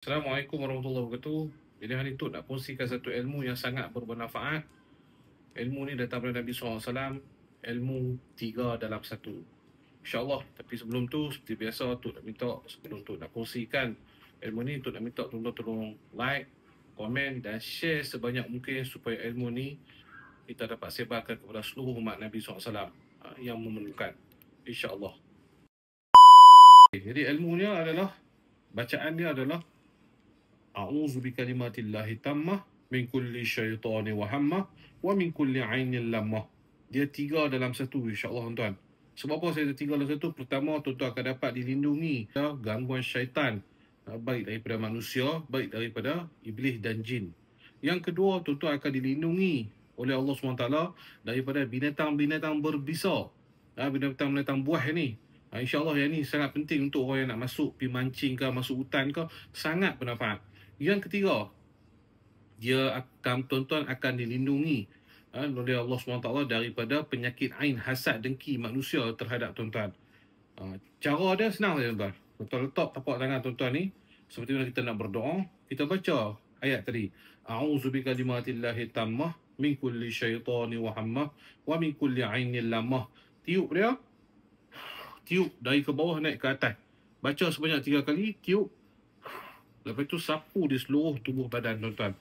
Assalamualaikum warahmatullahi wabarakatuh. Jadi hari itu nak kongsikan satu ilmu yang sangat bermanfaat. Ilmu ni datang dari Nabi SAW. Ilmu tiga dalam satu. InsyaAllah. Tapi sebelum tu, seperti biasa, tu nak minta sebelum tu nak kongsikan ilmu ni, tu nak minta tolong tolong like, komen dan share sebanyak mungkin supaya ilmu ni kita dapat sebarkan kepada seluruh umat Nabi SAW ha, yang memerlukan. InsyaAllah. Jadi ilmunya adalah bacaan dia adalah A'udzu bi kalimatillahi tammah min kulli syaitani wa hamma wa min kulli ainin lamah. Dia tiga dalam satu insya-Allah tuan. Sebab apa saya tiga dalam satu? Pertama tuan-tuan akan dapat dilindungi ya, gangguan syaitan ya, baik daripada manusia, baik daripada iblis dan jin. Yang kedua tuan-tuan akan dilindungi oleh Allah SWT daripada binatang-binatang berbisa. Ha, binatang-binatang buah ini, Ha, InsyaAllah yang ni sangat penting untuk orang yang nak masuk pergi mancing ke, masuk hutan ke, sangat bermanfaat. Yang ketiga, dia akan tuan-tuan akan dilindungi eh, oleh Allah SWT daripada penyakit ain hasad dengki manusia terhadap tuan-tuan. Ha, cara dia senang saja tuan-tuan. Tuan-tuan letak tapak tangan tuan-tuan ni. Seperti mana kita nak berdoa, kita baca ayat tadi. A'udzu bi kalimatillahi tammah min kulli syaitani wa hammah wa min kulli ainin lamah. Tiup dia. Tiup dari ke bawah naik ke atas. Baca sebanyak tiga kali, tiup Lepas itu sapu di seluruh tubuh badan tuan-tuan.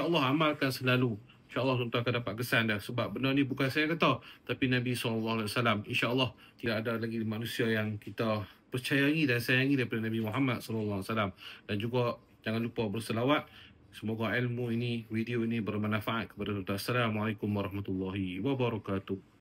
Allah amalkan selalu. InsyaAllah tuan-tuan akan dapat kesan dah. Sebab benda ni bukan saya kata. Tapi Nabi SAW. Insya Allah tidak ada lagi manusia yang kita percayai dan sayangi daripada Nabi Muhammad SAW. Dan juga jangan lupa berselawat. Semoga ilmu ini, video ini bermanfaat kepada tuan-tuan. Assalamualaikum warahmatullahi wabarakatuh.